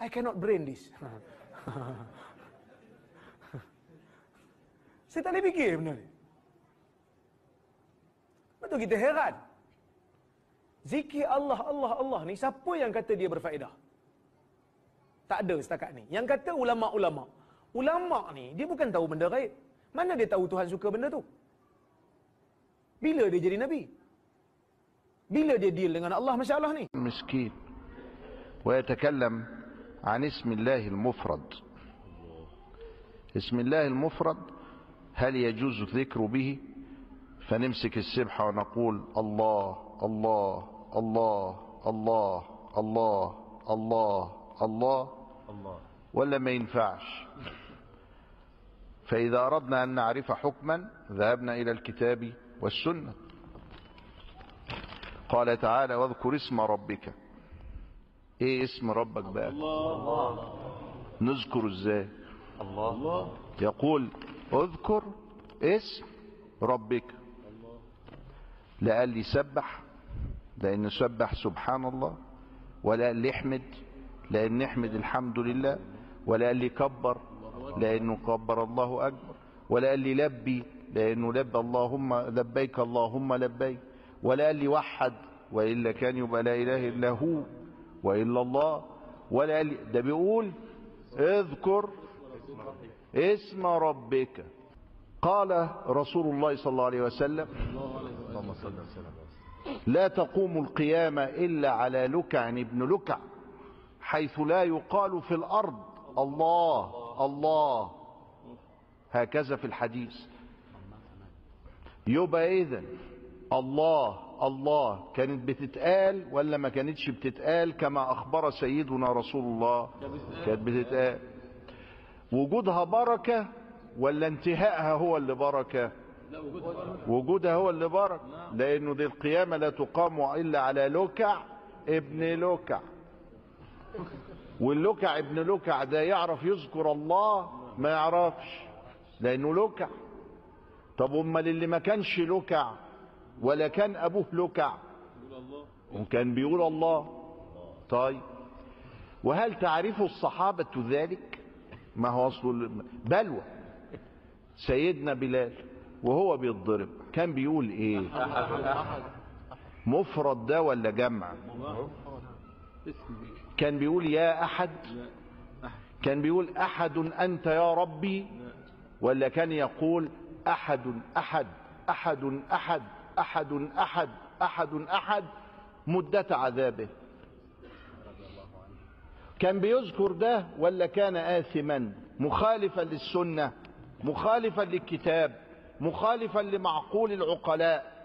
I cannot brain this. Saya tak boleh fikir benda ni. Betul kita heran. Zikir Allah, Allah, Allah ni siapa yang kata dia berfaedah? Tak ada setakat ni. Yang kata ulama-ulama. Ulama ni dia bukan tahu benda raib. Mana dia tahu Tuhan suka benda tu? Bila dia jadi Nabi? Bila dia deal dengan Allah masya Allah ni? Miskin. Waya takallam. عن اسم الله المفرد اسم الله المفرد هل يجوز الذكر به فنمسك السبحة ونقول الله الله الله الله الله الله الله الله ولا ما ينفعش فإذا أردنا أن نعرف حكما ذهبنا إلى الكتاب والسنة قال تعالى واذكر اسم ربك ايه اسم ربك بقى الله نذكر ازاي الله يقول اذكر اسم ربك لا قال لي سبح لان سبح سبحان الله ولا قال لي احمد لان نحمد الحمد لله ولا قال لي كبر لانه كبر الله اكبر ولا قال لي لبي لانه لبى اللهم لبيك اللهم لبيك ولا قال لي وحد والا كان يبقى لا اله الا هو وإلا الله ولا ده بيقول اذكر اسم ربك قال رسول الله صلى الله عليه وسلم لا تقوم القيامة إلا على لكع ابن لكع حيث لا يقال في الأرض الله الله هكذا في الحديث يبقى إذن الله الله كانت بتتقال ولا ما كانتش بتتقال كما أخبر سيدنا رسول الله كانت بتتقال وجودها بركة ولا انتهائها هو اللي بركة وجودها هو اللي بركة لأنه دي القيامة لا تقام إلا على لوكع ابن لوكع واللوكع ابن لوكع ده يعرف يذكر الله ما يعرفش لأنه لوكع طب امال اللي ما كانش لوكع ولا كان أبوه لكع وكان بيقول الله طيب وهل تعرف الصحابة ذلك ما هو أصل بلوى سيدنا بلال وهو بيتضرب كان بيقول ايه مفرد ده ولا جمع كان بيقول يا احد كان بيقول احد انت يا ربي ولا كان يقول احد احد احد احد أحد أحد أحد أحد مدة عذابه كان بيذكر ده ولا كان آثما مخالفا للسنة مخالفا للكتاب مخالفا لمعقول العقلاء